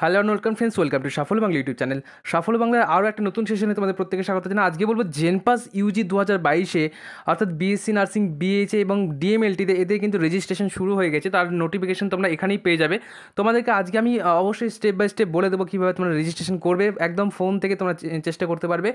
hello and welcome friends welcome to Safal Bangla YouTube channel Safal বাংলার আরও একটা নতুন সেশনে তোমাদের প্রত্যেকে স্বাগত জানাই আজকে বলবো জেনপাস ইউজি দু হাজার বাইশে অর্থাৎ বিএসসি নার্সিং বিএইচএ এবং ডিএমএলটিতে এদের কিন্তু রেজিস্ট্রেশন শুরু হয়ে গেছে তার নোটিফিকেশন তোমরা এখানেই পেয়ে যাবে তোমাদেরকে আজকে আমি অবশ্যই স্টেপ বাই স্টেপ বলে দেবো কীভাবে তোমরা রেজিস্ট্রেশন করবে একদম ফোন থেকে তোমরা চেষ্টা করতে পারবে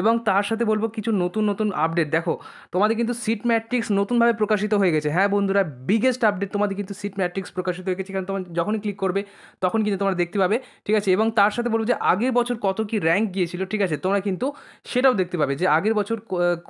এবং তার সাথে বলবো কিছু নতুন নতুন আপডেট দেখো তোমাদের কিন্তু সিট ম্যাট্রিক্স নতুনভাবে প্রকাশিত হয়ে গেছে হ্যাঁ বন্ধুরা বিগেস্ট আপডেট তোমাদের কিন্তু সিট ম্যাট্রিক্স প্রকাশিত হয়ে গেছে কারণ তোমার যখনই ক্লিক করবে তখন কিন্তু তোমরা দেখতে পাবে পাবে ঠিক আছে এবং তার সাথে বলবো যে আগের বছর কত কি র্যাঙ্ক গিয়েছিল ঠিক আছে তোমরা কিন্তু সেটাও দেখতে পাবে যে আগের বছর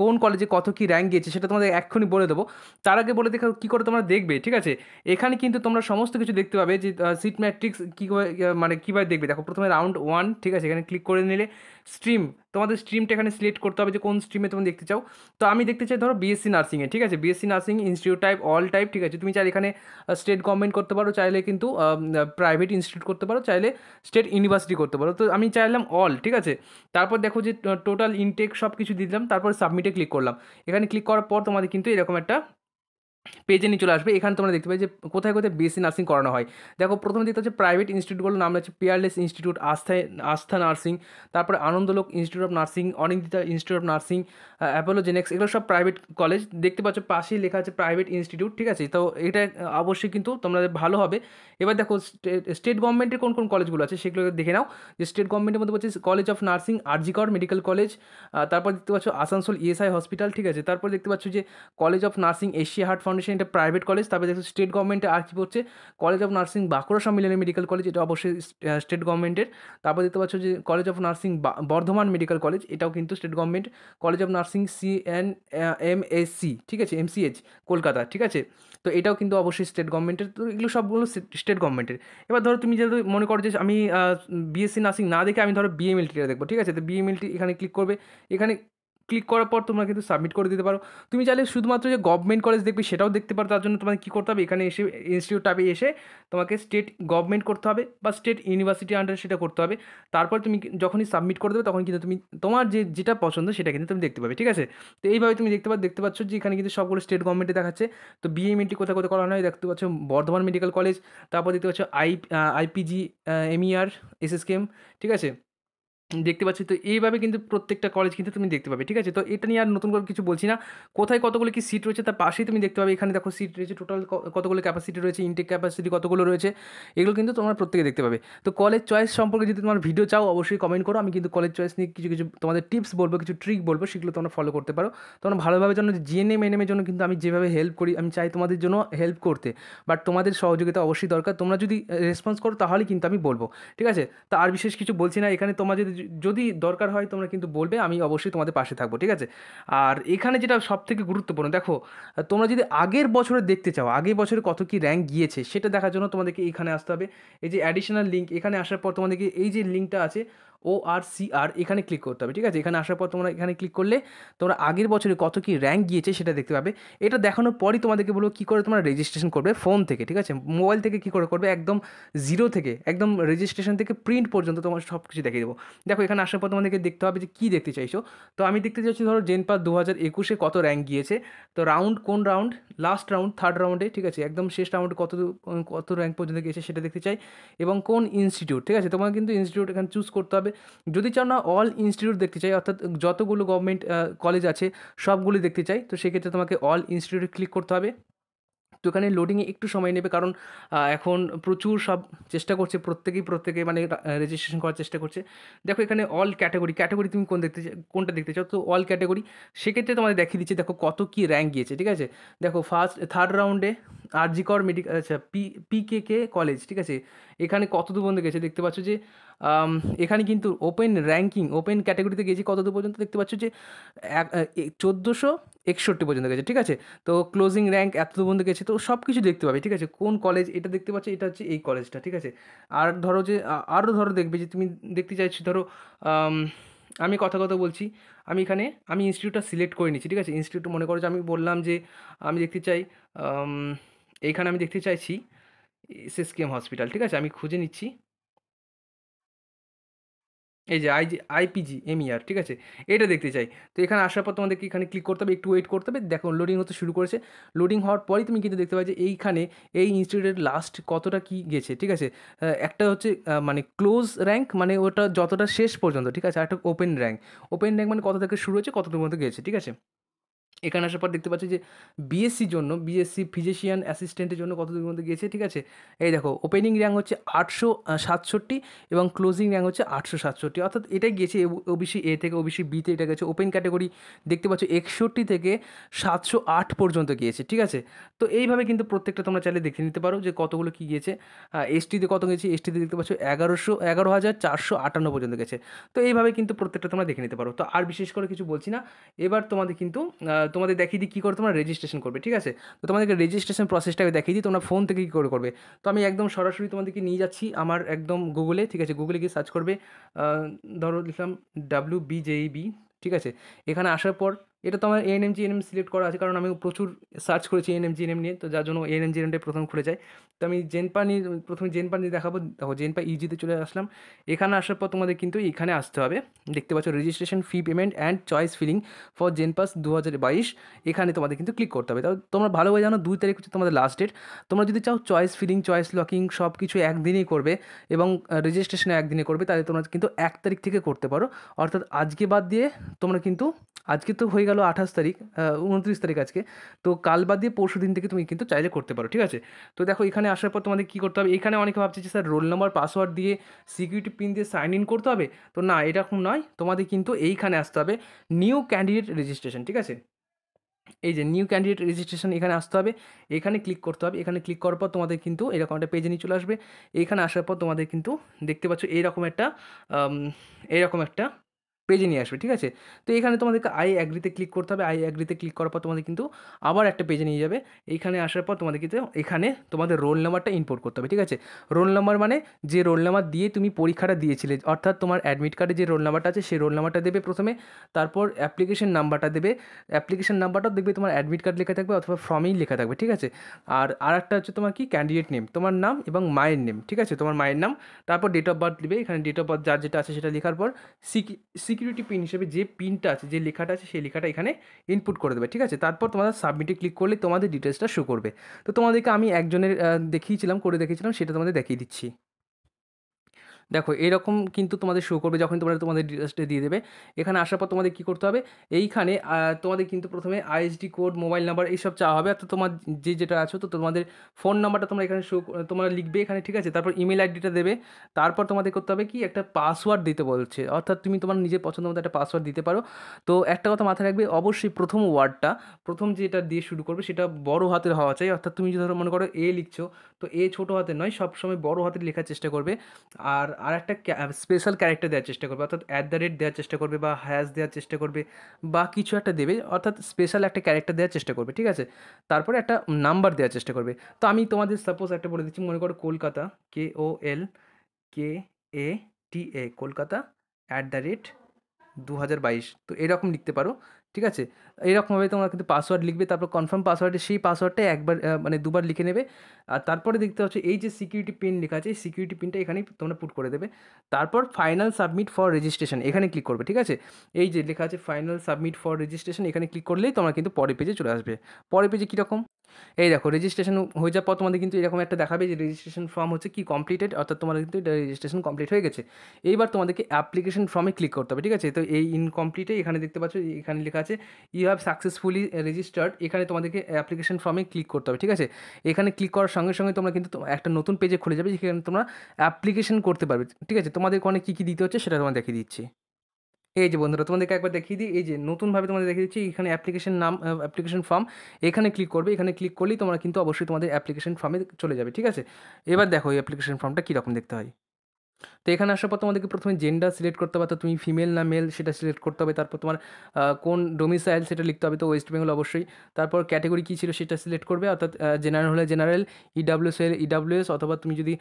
কোন কলেজে কত কি র্যাঙ্ক গিয়েছে সেটা তোমাদের এক্ষুনি বলে দেবো তার আগে বলে দেখো কী করে তোমরা দেখবে ঠিক আছে এখানে কিন্তু তোমরা সমস্ত কিছু দেখতে পাবে যে সিট ম্যাট্রিক্স কী মানে কীভাবে দেখবে দেখো প্রথমে রাউন্ড ওয়ান ঠিক আছে এখানে ক্লিক করে নিলে স্ট্রিম তোমাদের স্ট্রিমটা এখানে সিলেক্ট করতে হবে যে কোন স্ট্রিমে তুমি দেখতে চাও তো আমি দেখতে চাই ধরো বিএসসি নার্সিংয়ে ঠিক আছে BSc nursing institute type all type ঠিক আছে তুমি চাইলে এখানে স্টেট গভর্নমেন্ট করতে পারো চাইলে কিন্তু প্রাইভেট ইনস্টিটিউট করতে পারো চাইলে স্টেট ইউনিভার্সিটি করতে পারো তো আমি চাইলাম অল ঠিক আছে তারপর দেখো যে টোটাল ইনটেক সব কিছু দিলাম তারপর সাবমিটে ক্লিক করলাম এখানে ক্লিক করার পর তোমাদের কিন্তু এরকম একটা পেজে নিয়ে চলে আসবে এখানে তোমরা দেখতে পাবে যে কোথায় কোথায় বিএসসি নার্সিং করানো হয় দেখো প্রথমে দেখতে হচ্ছে প্রাইভেট ইনস্টিটিউটগুলোর নাম হচ্ছে পিয়ারলেস ইনস্টিটিউট আস্থা আস্থা নার্সিং তারপরে Anandalok institute of nursing Anindita institute of nursing Apollo Genex এগুলো সব প্রাইভেট কলেজ দেখতে পাচ্ছ পাশেই লেখা আছে প্রাইভেট ইনস্টিটিউট ঠিক আছে তো এটা অবশ্যই কিন্তু তোমরা ভালো হবে এবার দেখো স্টেট গভর্নমেন্টের কোন কোন কলেজগুলো আছে সেগুলো দেখে নাও যে স্টেট গভর্নমেন্টের মধ্যে বলছে college of nursing RG Kar medical college তারপর দেখতে পাচ্ছ আসানসোল ইএসআই হসপিটাল ঠিক আছে তারপর দেখতে পাচ্ছ যে college of nursing Asia heart foundation এটা প্রাইভেট কলেজ তারপরে দেখো স্টেট গভর্নমেন্টে আর কী পড়ছে college of nursing Bankura Sammilani medical college এটা অবশ্যই স্টেট গভর্নমেন্টের তারপর দেখতে পাচ্ছ যে college of nursing Bardhaman medical college এটাও কিন্তু state government college of nursing C N M S C ঠিক আছে এম এমসিএইচ কলকাতা ঠিক আছে তো এটাও কিন্তু অবশ্যই স্টেট গভর্নমেন্টের তো এগুলো সবগুলো স্টেট গভর্নমেন্টের এবার ধরো তুমি যেহেতু মনে করো যে আমি বিএসসি নার্সিং না দেখে আমি ধরো বিএমএলটিটা দেখবো ঠিক আছে তো বিএমএলটি এখানে ক্লিক করবে এখানে ক্লিক করার পর তোমরা কিন্তু সাবমিট করে দিতে পারো তুমি চাইলে শুধুমাত্র যে গভর্নমেন্ট কলেজ দেখবে সেটাও দেখতে পারো তার জন্য তোমাকে কী করতে হবে এখানে এসে ইনস্টিটিউট টাইপে এসে তোমাকে স্টেট গভর্নমেন্ট করতে হবে বা স্টেট ইউনিভার্সিটি আন্ডারে সেটা করতে হবে তারপর তুমি যখনই সাবমিট করে দেবে তখন কিন্তু তুমি তোমার যে যেটা পছন্দ সেটা কিন্তু তুমি দেখতে পাবে ঠিক আছে তো এইভাবে তুমি দেখতে পাবে দেখতে পাচ্ছ যে এখানে কিন্তু সবগুলো স্টেট গভর্নমেন্টে দেখাচ্ছে তো বিএমএনটি e কোথায় কোথায় করানো হয় দেখতে পাচ্ছ বর্ধমান মেডিকেল কলেজ তারপর দেখতে পাচ্ছ আই আইপিজি এমইআর এসএসকেএম ঠিক আছে দেখতে পাচ্ছি তো এইভাবে কিন্তু প্রত্যেকটা কলেজ কিন্তু তুমি দেখতে পাবে ঠিক আছে তো এটা নিয়ে আর নতুন করে কিছু বলছি না কোথায় কতগুলো কি সিট রয়েছে তার পাশেই তুমি দেখতে পাবে এখানে দেখো সিট রয়েছে টোটাল কতগুলো ক্যাপাসিটি রয়েছে ইনটেক ক্যাপাসিটি কতগুলো রয়েছে এগুলো কিন্তু তোমরা প্রত্যেকে দেখতে পাবে তো কলেজ চয়েস সম্পর্কে যদি তোমার ভিডিও চাও অবশ্যই কমেন্ট করো আমি কিন্তু কলেজ চয়েস নিয়ে কিছু কিছু তোমাদের টিপস বলবো কিছু ট্রিক বলবো সেগুলো তোমরা ফলো করতে পারো তোমরা ভালোভাবে জন্য জিএনএম এনএমের জন্য কিন্তু আমি যেভাবে হেল্প করি আমি চাই তোমাদের জন্য হেল্প করতে বাট তোমাদের সহযোগিতা অবশ্যই দরকার তোমরা যদি রেসপন্স করো তাহলেই কিন্তু আমি বলবো ঠিক আছে তা আর বিশেষ কিছু বলছি না এখানে তোমার যদি যদি দরকার হয় তোমরা কিন্তু বলবে আমি অবশ্যই তোমাদের পাশে থাকবো ঠিক আছে আর এখানে যেটা সব থেকে গুরুত্বপূর্ণ দেখো তোমরা যদি আগের বছরে দেখতে চাও আগের বছরে কত কি র্যাঙ্ক গিয়েছে সেটা দেখার জন্য তোমাদেরকে এখানে আসতে হবে এই যে অ্যাডিশনাল লিঙ্ক এখানে আসার পর তোমাদেরকে এই যে লিঙ্কটা আছে ও আর সি আর এখানে ক্লিক করতে হবে ঠিক আছে এখানে আসার পর তোমরা এখানে ক্লিক করলে তোমরা আগের বছরে কত কি র্যাঙ্ক গিয়েছে সেটা দেখতে পাবে এটা দেখানোর পরই তোমাদেরকে বলবো কী করে তোমরা রেজিস্ট্রেশন করবে ফোন থেকে ঠিক আছে মোবাইল থেকে কী করে করবে একদম জিরো থেকে একদম রেজিস্ট্রেশন থেকে প্রিন্ট পর্যন্ত তোমার সব কিছু দেখিয়ে দেবো দেখো এখানে আসার পর তোমাদেরকে দেখতে হবে যে কী দেখতে চাইছো তো আমি দেখতে চাইছি ধরো জেনপাত দু হাজার একুশে কত র্যাঙ্ক গিয়েছে তো রাউন্ড কোন রাউন্ড লাস্ট রাউন্ড থার্ড রাউন্ডে ঠিক আছে একদম শেষ রাউন্ডে কত কত র্যাঙ্ক পর্যন্ত গিয়েছে সেটা দেখতে চাই এবং কোন ইনস্টিটিউট ঠিক আছে তোমাকে কিন্তু ইনস্টিটিউট এখানে চুজ করতে হবে যদি চাও না অল ইনস্টিটিউট দেখতে চাই অর্থাৎ যতগুলো গভর্নমেন্ট কলেজ আছে সবগুলি দেখতে চাই তো সেক্ষেত্রে তোমাকে অল ইনস্টিটিউটে ক্লিক করতে হবে তো এখানে লোডিংয়ে একটু সময় নেবে কারণ এখন প্রচুর সব চেষ্টা করছে প্রত্যেকেই প্রত্যেকে মানে রেজিস্ট্রেশন করার চেষ্টা করছে দেখো এখানে অল ক্যাটাগরি ক্যাটাগরি তুমি কোন দেখতে কোনটা দেখতে চাও তো অল ক্যাটাগরি সেক্ষেত্রে তোমাদের দেখিয়ে দিচ্ছে দেখো কত কি র্যাঙ্ক গিয়েছে ঠিক আছে দেখো ফার্স্ট থার্ড রাউন্ডে কর মেডিকেল আচ্ছা P P K K college ঠিক আছে এখানে কত দূর গেছে দেখতে পাচ্ছ যে এখানে কিন্তু ওপেন র্যাঙ্কিং ওপেন ক্যাটাগরিতে গেছি কত দূর পর্যন্ত দেখতে পাচ্ছ যে চোদ্দোশো একষট্টি পর্যন্ত গেছে ঠিক আছে তো ক্লোজিং র্যাঙ্ক এত পর্যন্ত গেছে তো সব কিছু দেখতে পাবে ঠিক আছে কোন কলেজ এটা দেখতে পাচ্ছ এটা হচ্ছে এই কলেজটা ঠিক আছে আর ধরো যে আরও ধরো দেখবে যে তুমি দেখতে চাইছো ধরো আমি কথা কথা বলছি আমি এখানে আমি ইনস্টিটিউটটা সিলেক্ট করে নিচ্ছি ঠিক আছে ইনস্টিটিউট মনে করো যে আমি বললাম যে আমি দেখতে চাই এইখানে আমি দেখতে চাইছি কেম হসপিটাল ঠিক আছে আমি খুঁজে নিচ্ছি এই যে আই আইপিজি এমইআর e ঠিক আছে এটা দেখতে চাই তো এখানে আসার পর তোমাদেরকে এখানে ক্লিক করতে হবে একটু ওয়েট করতে হবে দেখো লোডিং হতে শুরু করেছে লোডিং হওয়ার পরই তুমি কিন্তু দেখতে পাবে যে এইখানে এই ইনস্টিটিউটের লাস্ট কতটা কি গেছে ঠিক আছে একটা হচ্ছে মানে ক্লোজ র্যাঙ্ক মানে ওটা যতটা শেষ পর্যন্ত ঠিক আছে একটা ওপেন র্যাঙ্ক ওপেন র্যাঙ্ক মানে কত থেকে শুরু হয়েছে কত পর্যন্ত গেছে ঠিক আছে এখানে আসার পর দেখতে পাচ্ছি যে বিএসসির জন্য বিএসসি ফিজিশিয়ান অ্যাসিস্ট্যান্টের জন্য কত দূর মধ্যে গিয়েছে ঠিক আছে এই দেখো ওপেনিং র্যাঙ্ক হচ্ছে আটশো সাতষট্টি এবং ক্লোজিং র্যাঙ্ক হচ্ছে আটশো সাতষট্টি অর্থাৎ এটাই গিয়েছে ওবিসি এ থেকে ওবিসি বিতে এটা গেছে ওপেন ক্যাটাগরি দেখতে পাচ্ছ একষট্টি থেকে সাতশো আট পর্যন্ত গিয়েছে ঠিক আছে তো এইভাবে কিন্তু প্রত্যেকটা তোমরা চাইলে দেখে নিতে পারো যে কতগুলো কী গিয়েছে এসটিতে কত গেছে এসটিতে দেখতে পাচ্ছ এগারোশো এগারো হাজার চারশো আটান্ন পর্যন্ত গেছে তো এইভাবে কিন্তু প্রত্যেকটা তোমরা দেখে নিতে পারো তো আর বিশেষ করে কিছু বলছি না এবার তোমাদের কিন্তু তোমাদের দেখিয়ে দিই কী করে তোমরা রেজিস্ট্রেশন করবে ঠিক আছে তো তোমাদেরকে রেজিস্ট্রেশন প্রসেসটাকে দেখিয়ে দিই তোমরা ফোন থেকে কী করে করবে তো আমি একদম সরাসরি তোমাদেরকে নিয়ে যাচ্ছি আমার একদম গুগলে ঠিক আছে গুগলে গিয়ে সার্চ করবে ধরো লিখলাম ডাব্লিউ বি জেই বি ঠিক আছে এখানে আসার পর এটা তো আমার এএনএম জিএনএম সিলেক্ট করা আছে কারণ আমি প্রচুর সার্চ করেছি এএনএম জিএনএম নিয়ে তো যার জন্য এ এএনএম জিএনএমটাই প্রথম খুলে যায় তো আমি জেনপা নিয়ে প্রথমে জেনপা নিয়ে দেখাবো দেখো জেনপা ইজিতে e চলে আসলাম এখানে আসার পর তোমাদের কিন্তু এখানে আসতে হবে দেখতে পাচ্ছ registration fee payment and choice filling for JENPAS দু হাজার বাইশ এখানে তোমাদের কিন্তু ক্লিক করতে হবে তাও তোমরা ভালোভাবে জানো দুই তারিখ হচ্ছে তোমাদের লাস্ট ডেট তোমরা যদি চাও চয়েস ফিলিং চয়েস লকিং সব কিছু একদিনেই করবে এবং রেজিস্ট্রেশন একদিনে করবে তাহলে তোমরা কিন্তু এক তারিখ থেকে করতে পারো অর্থাৎ আজকে বাদ দিয়ে তোমরা কিন্তু আজকে তো হয়ে গেল গেল আঠাশ তারিখ উনত্রিশ তারিখ আজকে তো কাল বাদ দিয়ে পরশু দিন থেকে তুমি কিন্তু চাইলে করতে পারো ঠিক আছে তো দেখো এখানে আসার পর তোমাদের কী করতে হবে এখানে অনেকে ভাবছে যে স্যার রোল নম্বর পাসওয়ার্ড দিয়ে সিকিউরিটি পিন দিয়ে সাইন ইন করতে হবে তো না এরকম নয় তোমাদের কিন্তু এইখানে আসতে হবে নিউ ক্যান্ডিডেট রেজিস্ট্রেশন ঠিক আছে এই যে নিউ ক্যান্ডিডেট রেজিস্ট্রেশন এখানে আসতে হবে এখানে ক্লিক করতে হবে এখানে ক্লিক করার পর তোমাদের কিন্তু এরকম একটা পেজে নিয়ে চলে আসবে এখানে আসার পর তোমাদের কিন্তু দেখতে পাচ্ছ এইরকম একটা এরকম একটা পেজে নিয়ে আসবে ঠিক আছে তো এখানে তোমাদেরকে আই অ্যাগ্রিতে ক্লিক করতে হবে আই অ্যাগ্রিতে ক্লিক করার পর তোমাদের কিন্তু আবার একটা পেজে নিয়ে যাবে এইখানে আসার পর তোমাদের কিন্তু এখানে তোমাদের রোল নাম্বারটা ইম্পোর্ট করতে হবে ঠিক আছে রোল নাম্বার মানে যে রোল নাম্বার দিয়ে তুমি পরীক্ষাটা দিয়েছিলে অর্থাৎ তোমার অ্যাডমিট কার্ডে যে রোল নাম্বারটা আছে সেই রোল নাম্বারটা দেবে প্রথমে তারপর অ্যাপ্লিকেশন নাম্বারটা দেবে অ্যাপ্লিকেশন নাম্বারটা দেখবে তোমার অ্যাডমিট কার্ড লেখা থাকবে অথবা ফর্মেই লেখা থাকবে ঠিক আছে আর আর একটা হচ্ছে তোমার কি ক্যান্ডিডেট নেম তোমার নাম এবং মায়ের নেম ঠিক আছে তোমার মায়ের নাম তারপর ডেট অফ বার্থ দেবে এখানে ডেট অফ বার্থ যার যেটা আছে সেটা লেখার পর সি সিকিউরিটি পিন হিসেবে যে পিনটা আছে যে লেখাটা আছে সেই লেখাটা এখানে ইনপুট করে দেবে ঠিক আছে তারপর তোমাদের সাবমিটে ক্লিক করলে তোমাদের ডিটেলসটা শো করবে তো তোমাদেরকে আমি একজনের দেখিয়েছিলাম করে দেখিয়েছিলাম সেটা তোমাদের দেখিয়ে দিচ্ছি দেখো এরকম কিন্তু তোমাদের শো করবে যখন তোমাদের তোমাদের ডিটেলসটা দিয়ে দেবে এখানে আসার পর তোমাদের কী করতে হবে এইখানে তোমাদের কিন্তু প্রথমে আইএসডি কোড মোবাইল নাম্বার এইসব চাওয়া হবে অর্থাৎ তোমার যে যেটা আছো তো তোমাদের ফোন নাম্বারটা তোমরা এখানে শো তোমরা লিখবে এখানে ঠিক আছে তারপর ইমেল আইডিটা দেবে তারপর তোমাদের করতে হবে কি একটা পাসওয়ার্ড দিতে বলছে অর্থাৎ তুমি তোমার নিজের পছন্দ মতো একটা পাসওয়ার্ড দিতে পারো তো একটা কথা মাথায় রাখবে অবশ্যই প্রথম ওয়ার্ডটা প্রথম যেটা দিয়ে শুরু করবে সেটা বড় হাতের হওয়া চাই অর্থাৎ তুমি যদি ধরো মনে করো এ লিখছো তো এ ছোটো হাতে নয় সবসময় বড় হাতের লেখার চেষ্টা করবে আর আর একটা স্পেশাল ক্যারেক্টার দেওয়ার চেষ্টা করবে অর্থাৎ অ্যাট দ্য রেট দেওয়ার চেষ্টা করবে বা হ্যাশ দেওয়ার চেষ্টা করবে বা কিছু একটা দেবে অর্থাৎ স্পেশাল একটা ক্যারেক্টার দেওয়ার চেষ্টা করবে ঠিক আছে তারপরে একটা নাম্বার দেওয়ার চেষ্টা করবে তো আমি তোমাদের সাপোজ একটা বলে দিচ্ছি মনে করো Kolkata K O L K A T A Kolkata at the rate দু হাজার বাইশ তো এরকম লিখতে পারো ঠিক আছে এরকমভাবে তোমরা কিন্তু পাসওয়ার্ড লিখবে তারপর কনফার্ম পাসওয়ার্ডে সেই পাসওয়ার্ডটা একবার মানে দুবার লিখে নেবে আর তারপরে দেখতে হচ্ছে এই যে সিকিউরিটি পিন লেখা আছে এই সিকিউরিটি পিনটা এখানেই তোমরা পুট করে দেবে তারপর ফাইনাল সাবমিট ফর রেজিস্ট্রেশন এখানে ক্লিক করবে ঠিক আছে এই যে লেখা আছে ফাইনাল সাবমিট ফর রেজিস্ট্রেশন এখানে ক্লিক করলেই তোমরা কিন্তু পরে পেজে চলে আসবে পরে পেজে কীরকম এই দেখো রেজিস্ট্রেশন হয়ে যাওয়ার পর তোমাদের কিন্তু এরকম একটা দেখাবে যে রেজিস্ট্রেশন ফর্ম হচ্ছে কি কমপ্লিটেড অর্থাৎ তোমাদের কিন্তু এটা রেজিস্ট্রেশন কমপ্লিট হয়ে গেছে এইবার তোমাদেরকে অ্যাপ্লিকেশন ফর্মে ক্লিক করতে হবে ঠিক আছে তো এই ইনকমপ্লিটে এখানে দেখতে পাচ্ছ এখানে লেখা আছে ইউ হ্যাভ সাকসেসফুলি রেজিস্টার্ড এখানে তোমাদেরকে অ্যাপ্লিকেশন ফর্মে ক্লিক করতে হবে ঠিক আছে এখানে ক্লিক করার সঙ্গে সঙ্গে তোমরা কিন্তু একটা নতুন পেজে খুলে যাবে যেখানে তোমরা অ্যাপ্লিকেশন করতে পারবে ঠিক আছে তোমাদের অনেক কী কী দিতে হচ্ছে সেটা তোমার দেখিয়ে দিচ্ছি এই যে বন্ধুরা তোমাদেরকে একবার দেখিয়ে দিই এই যে নতুনভাবে তোমাদের দেখিয়ে দিচ্ছি এখানে অ্যাপ্লিকেশন নাম অ্যাপ্লিকেশন ফর্ম এখানে ক্লিক করবে এখানে ক্লিক করলেই তোমরা কিন্তু অবশ্যই তোমাদের অ্যাপ্লিকেশন ফর্মে চলে যাবে ঠিক আছে এবার দেখো এই অ্যাপ্লিকেশন ফর্মটা কীরকম দেখতে হয় তো এখানে আসার পর তোমাদেরকে প্রথমে জেন্ডার সিলেক্ট করতে হবে তো তুমি ফিমেল না মেল সেটা সিলেক্ট করতে হবে তারপর তোমার কোন ডোমিসাইল সেটা লিখতে হবে তো ওয়েস্ট বেঙ্গল অবশ্যই তারপর ক্যাটাগরি কী ছিল সেটা সিলেক্ট করবে অর্থাৎ জেনারেল হলে জেনারেল ইডাব্লিউএস হলে ইডাব্লিউএস অথবা তুমি যদি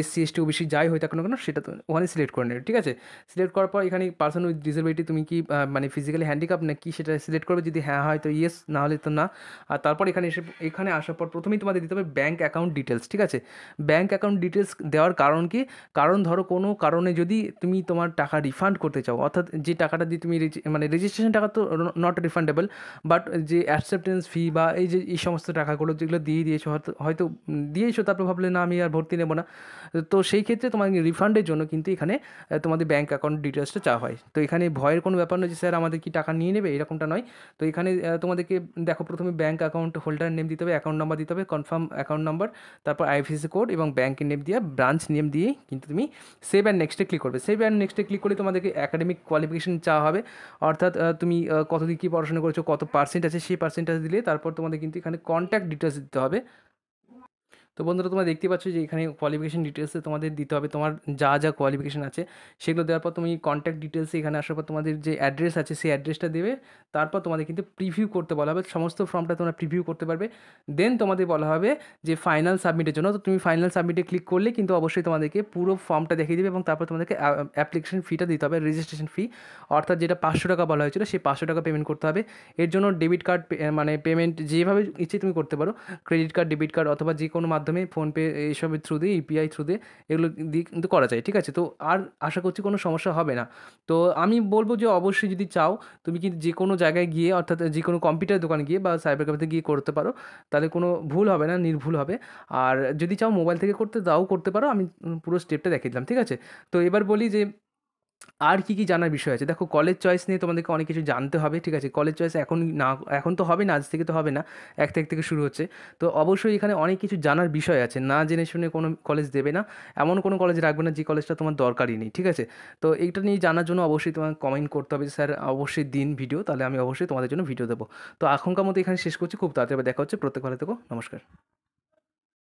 এসসি এসটি ওবিসি যাই হয় তখন না কেন সেটা ওখানে সিলেক্ট করে নেবে ঠিক আছে সিলেক্ট করার পর এখানে পার্সন উইথ ডিসেবিলিটি তুমি কি মানে ফিজিক্যালি হ্যান্ডিক্যাপ না কি সেটা সিলেক্ট করবে যদি হ্যাঁ হয় তো ইয়েস না হলে তো না আর তারপর এখানে এসে এখানে আসার পর প্রথমেই তোমাদের দিতে হবে ব্যাঙ্ক অ্যাকাউন্ট ডিটেলস ঠিক আছে ব্যাঙ্ক অ্যাকাউন্ট ডিটেলস দেওয়ার কারণ কি কারণ কারণ ধরো কোনো কারণে যদি তুমি তোমার টাকা রিফান্ড করতে চাও অর্থাৎ যে টাকাটা দিয়ে তুমি মানে রেজিস্ট্রেশন টাকা তো নট রিফান্ডেবল বাট যে অ্যাকসেপ্টেন্স ফি বা এই যে এই সমস্ত টাকাগুলো যেগুলো দিয়ে দিয়েছো হয়তো হয়তো দিয়েছো তারপর ভাবলে না আমি আর ভর্তি নেবো না তো সেই ক্ষেত্রে তোমার রিফান্ডের জন্য কিন্তু এখানে তোমাদের ব্যাঙ্ক অ্যাকাউন্ট ডিটেলসটা চাওয়া হয় তো এখানে ভয়ের কোনো ব্যাপার নয় যে স্যার আমাদের কি টাকা নিয়ে নেবে এরকমটা নয় তো এখানে তোমাদেরকে দেখো প্রথমে ব্যাঙ্ক অ্যাকাউন্ট হোল্ডার নেম দিতে হবে অ্যাকাউন্ট নাম্বার দিতে হবে কনফার্ম অ্যাকাউন্ট নাম্বার তারপর আইএফএসি কোড এবং ব্যাঙ্কের নেম দিয়ে ব্রাঞ্চ নেম দিয়ে কিন্তু তুমি সেভ অ্যান্ড নেক্সটে ক্লিক করবে সেভ অ্যান্ড নেক্সটে ক্লিক করলে তোমাদেরকে অ্যাকাডেমিক কোয়ালিফিকেশন চাওয়া হবে অর্থাৎ তুমি কতদিন কী পড়াশোনা করেছো কত পার্সেন্ট আছে সেই পার্সেন্টেজ দিলে তারপর তোমাদের কিন্তু এখানে কন্ট্যাক্ট ডিটেলস দিতে হবে তো বন্ধুরা তোমরা দেখতে পাচ্ছ যে এখানে কোয়ালিফিকেশান ডিটেলসে তোমাদের দিতে হবে তোমার যা যা কোয়ালিফিকেশান আছে সেগুলো দেওয়ার পর তুমি কন্ট্যাক্ট ডিটেলসে এখানে আসার পর তোমাদের যে অ্যাড্রেস আছে সেই অ্যাড্রেসটা দেবে তারপর তোমাদের কিন্তু প্রিভিউ করতে বলা হবে সমস্ত ফর্মটা তোমরা প্রিভিউ করতে পারবে দেন তোমাদের বলা হবে যে ফাইনাল সাবমিটের জন্য তো তুমি ফাইনাল সাবমিটে ক্লিক করলে কিন্তু অবশ্যই তোমাদেরকে পুরো ফর্মটা দেখিয়ে দেবে এবং তারপর তোমাদেরকে অ্যাপ্লিকেশন ফিটা দিতে হবে রেজিস্ট্রেশন ফি অর্থাৎ যেটা পাঁচশো টাকা বলা হয়েছিল সেই পাঁচশো টাকা পেমেন্ট করতে হবে এর জন্য ডেবিট কার্ড মানে পেমেন্ট যেভাবে ইচ্ছে তুমি করতে পারো ক্রেডিট কার্ড ডেবিট কার্ড অথবা যে কোনো মাধ্যমে মাধ্যমে ফোনপে এইসবের থ্রু দিয়ে ইউপিআই e থ্রু দিয়ে এগুলো দিয়ে কিন্তু করা যায় ঠিক আছে তো আর আশা করছি কোনো সমস্যা হবে না তো আমি বলবো যে অবশ্যই যদি চাও তুমি কিন্তু যে কোনো জায়গায় গিয়ে অর্থাৎ যে কোনো কম্পিউটার দোকানে গিয়ে বা সাইবার ক্যাফেতে গিয়ে করতে পারো তাহলে কোনো ভুল হবে না নির্ভুল হবে আর যদি চাও মোবাইল থেকে করতে তাও করতে পারো আমি পুরো স্টেপটা দেখিয়ে দিলাম ঠিক আছে তো এবার বলি যে আর কি কি জানার বিষয় আছে দেখো কলেজ চয়েস নিয়ে তোমাদেরকে অনেক কিছু জানতে হবে ঠিক আছে কলেজ চয়েস এখন না এখন তো হবে না আজ থেকে তো হবে না এক তারিখ থেকে শুরু হচ্ছে তো অবশ্যই এখানে অনেক কিছু জানার বিষয় আছে না জেনে শুনে কোনো কলেজ দেবে না এমন কোনো কলেজ রাখবে না যে কলেজটা তোমার দরকারই নেই ঠিক আছে তো এইটা নিয়ে জানার জন্য অবশ্যই তোমাকে কমেন্ট করতে হবে স্যার অবশ্যই দিন ভিডিও তাহলে আমি অবশ্যই তোমাদের জন্য ভিডিও দেবো তো এখনকার মতো এখানে শেষ করছি খুব তাড়াতাড়ি দেখা হচ্ছে প্রত্যেক ভালো থেকে নমস্কার